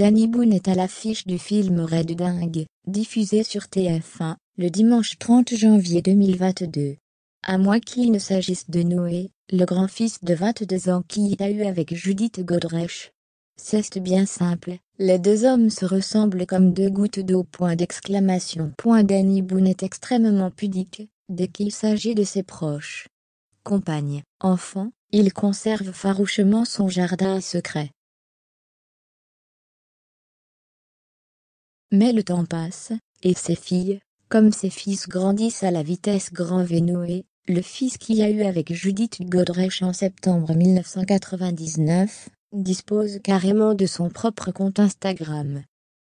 Danny Boone est à l'affiche du film Red Dingue, diffusé sur TF1, le dimanche 30 janvier 2022. À moins qu'il ne s'agisse de Noé, le grand-fils de 22 ans qui a eu avec Judith Godrèche. C'est bien simple, les deux hommes se ressemblent comme deux gouttes d'eau. Point d'exclamation. Danny Boone est extrêmement pudique, dès qu'il s'agit de ses proches. Compagne, enfant, il conserve farouchement son jardin secret. Mais le temps passe, et ses filles, comme ses fils grandissent à la vitesse grand Vénoé, le fils qu'il a eu avec Judith Godrej en septembre 1999, dispose carrément de son propre compte Instagram.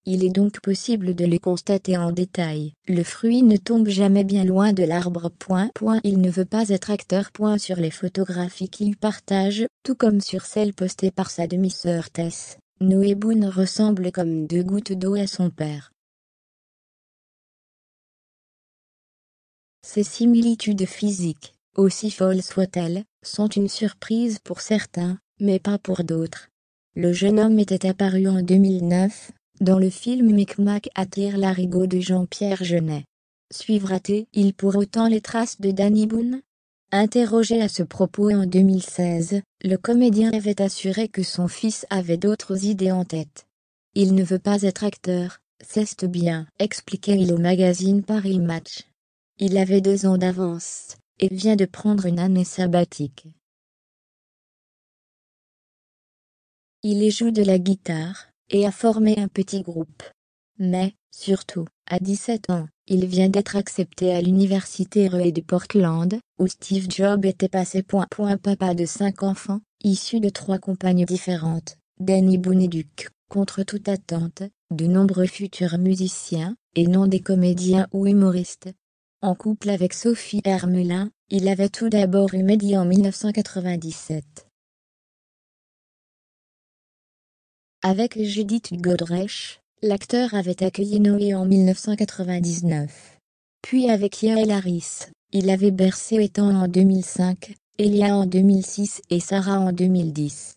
Il est donc possible de les constater en détail. Le fruit ne tombe jamais bien loin de l'arbre. Il ne veut pas être acteur. sur les photographies qu'il partage, tout comme sur celles postées par sa demi-sœur Tess. Noé Boone ressemble comme deux gouttes d'eau à son père. Ces similitudes physiques, aussi folles soient-elles, sont une surprise pour certains, mais pas pour d'autres. Le jeune homme était apparu en 2009, dans le film Micmac attire l'arigot de Jean-Pierre Jeunet. Suivra-t-il pour autant les traces de Danny Boone Interrogé à ce propos en 2016, le comédien avait assuré que son fils avait d'autres idées en tête. Il ne veut pas être acteur, c'est bien, expliquait-il au magazine Paris Match. Il avait deux ans d'avance, et vient de prendre une année sabbatique. Il joue de la guitare, et a formé un petit groupe. Mais, surtout, à 17 ans, il vient d'être accepté à l'université RE de Portland, où Steve Jobs était passé. Point, papa de cinq enfants, issus de trois compagnes différentes, Danny Boone contre toute attente, de nombreux futurs musiciens, et non des comédiens ou humoristes. En couple avec Sophie Hermelin, il avait tout d'abord eu Mehdi en 1997. Avec Judith Godrèche, L'acteur avait accueilli Noé en 1999. Puis avec Yael Harris, il avait bercé Ethan en 2005, Elia en 2006 et Sarah en 2010.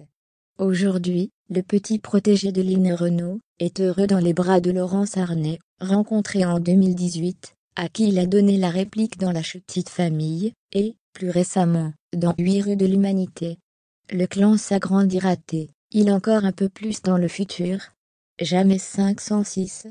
Aujourd'hui, le petit protégé de Lynn Renault est heureux dans les bras de Laurence Arnay, rencontré en 2018, à qui il a donné la réplique dans La Petite Famille, et, plus récemment, dans Huit rues de l'Humanité. Le clan s'agrandira-t-il encore un peu plus dans le futur jamais 506